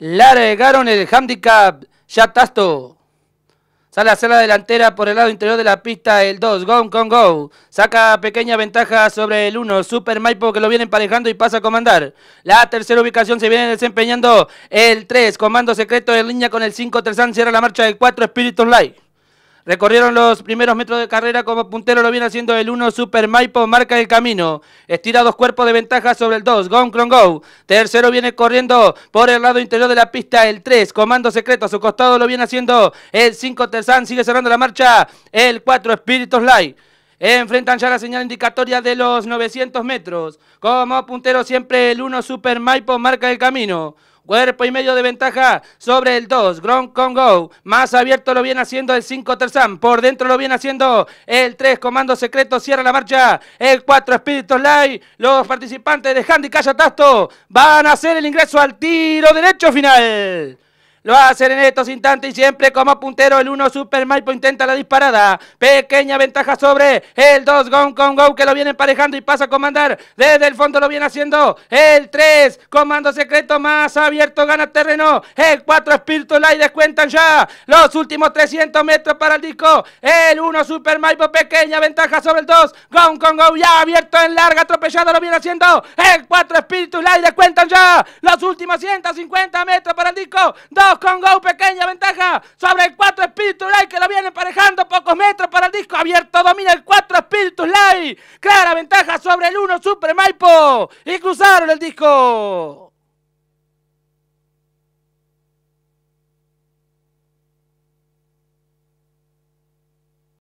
largaron el handicap, ya tasto. Sale a hacer la delantera por el lado interior de la pista el 2, Go Con Go. Saca pequeña ventaja sobre el 1, Super Maipo que lo viene emparejando y pasa a comandar. La tercera ubicación se viene desempeñando el 3, Comando Secreto en línea con el 5, Terzán cierra la marcha del 4, Espíritus Light. Recorrieron los primeros metros de carrera como puntero lo viene haciendo el 1 Super Maipo, marca el camino. Estira dos cuerpos de ventaja sobre el 2, gong Go. Tercero viene corriendo por el lado interior de la pista el 3, Comando Secreto. A su costado lo viene haciendo el 5 Terzán, sigue cerrando la marcha el 4 Espíritus Light. Enfrentan ya la señal indicatoria de los 900 metros. Como puntero siempre el 1 Super Maipo marca el camino. Cuerpo y medio de ventaja sobre el 2. Gron Congo. Más abierto lo viene haciendo el 5 Terzán. Por dentro lo viene haciendo el 3. Comando secreto cierra la marcha. El 4 Espíritus Light. Los participantes de Handy Calla Tasto van a hacer el ingreso al tiro derecho final. Lo hacen en estos instantes y siempre como puntero el 1 Super Maipo intenta la disparada. Pequeña ventaja sobre el 2 Gong Kong Go que lo viene emparejando y pasa a comandar. Desde el fondo lo viene haciendo el 3. Comando secreto más abierto gana terreno. El 4 Espíritu Light descuentan ya los últimos 300 metros para el disco. El 1 Super Maipo pequeña ventaja sobre el 2 Gong Kong Go ya abierto en larga atropellado lo viene haciendo el 4 Espíritu Light descuentan ya los últimos 150 metros para el disco con Go, pequeña ventaja sobre el 4 Espíritu Light que lo viene emparejando pocos metros para el disco abierto. Domina el 4 Espíritu Light. Clara ventaja sobre el 1 Super Maipo. Y cruzaron el disco.